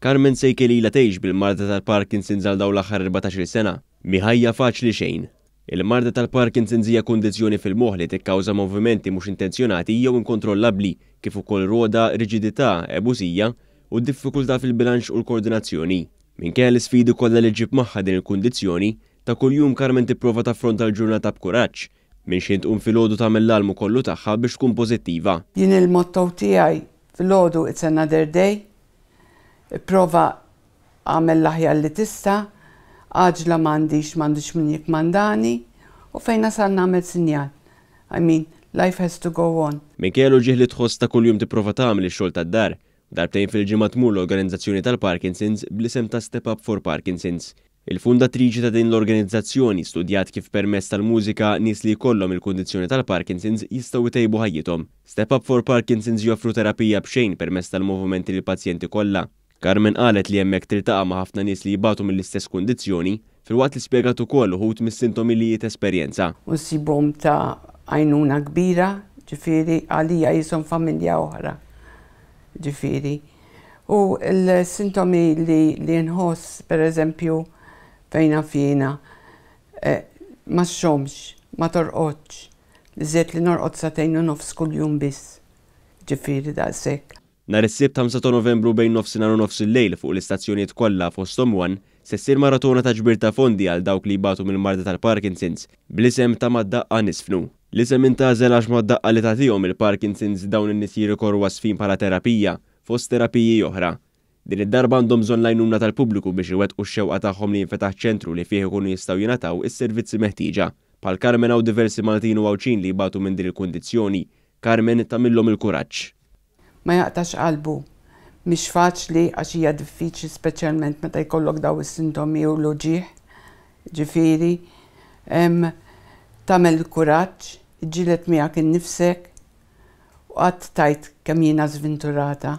Carmen sejke li la teħx bil-marda tal-Parkinson għal daw l-axar 14 sena, miħajja faċli xejn. Il-marda tal-Parkinson hija kondizjoni fil-moħ li tikkawża movimenti mhux intenzjonati jew inkontrollabbli kif ukoll roda, riġidità, ebusija u diffikultà fil-bilanċ u l-koordinazzjoni. Minkejja l-isfidi kollha li ġib magħha din il-kundizzjoni, ta' kuljum Carmen tipprova taffronta l-ġurnata b'kuraġġ minn xint un fil-ħodu tagħmel mill almu kollu tagħha biex tkun pożittiva. Jien il-motto tiegħi fil-ħodu it's another day, prova għamel l-aħjar li tista, għagġla mandiċ, mandiċ minn jek mandani, u fejna sal għamel sinjal. I mean, life has to go on. Minkelu ġiħli tħoss ta' kull jum t-prova ta' għamel xol ta' dar, darbtejn fil-ġimat mur l-organizzazzjoni tal-Parkinson's blisem ta' Step Up for Parkinson's. Il-fundatriċi ta' din l-organizzazzjoni studjat kif permess tal-mużika nis li kollom il-kondizjoni tal-Parkinson's jistgħu jtejbu ħajjithom. Step Up for Parkinson's joffru terapija bxejn permess tal-movimenti li pazjenti kollha Carmen qalet li hemmhekk tiltaqa' ma' ħafna nies li jibatu mill-istess kundizzjoni fil għat li spjegat ukoll uħut mis-sintomi li jitesperjenza. U sibhom ta' għajnuna kbira, ġifiri, għalija jisom familja oħra. Ġifieri. U l-sintomi li, li nħoss, per eżempju, fejna fjena, eh, ma xomx, ma torqodx, li zet li norqod sa u nofs kull jum bis, ġifiri da' sekk. Nar is-sib 5 ta' Novembru bejn nofsinhar u nofs il-lejl fuq l-istazzjonijiet kollha fost one se ssir maratona ta' ġbir ta' fondi għal dawk li jbatu mill-marda tal-Parkinsons bl-isem ta' maddaqqa nisfnu. L-isem intażel għax maddaqqa li tagħtihom il-Parkinsons dawn in-nies jirrikorwa sfin bħala terapija fost terapiji oħra. Din id-darba għandhom bżonn lajnuna tal-pubbliku biex iwettqu x-xewqa tagħhom li jinfetaħ ċentru li fih ikunu jistgħu jingħataw is-servizzi meħtieġa. Pal Carmen għaw diversi Maltin u għawċin li jbatu minn din il-kundizzjoni, Carmen tamillhom il-kuraġġ ma jaqtax qalbu. Mhix faċli għax hija diffiċli speċjalment meta jkollok daw is-sintomi u l-oġieħ, ġifieri, tagħmel kuraġġ, ġilet miegħek innifsek u qatt tajt kemm jiena żvinturata.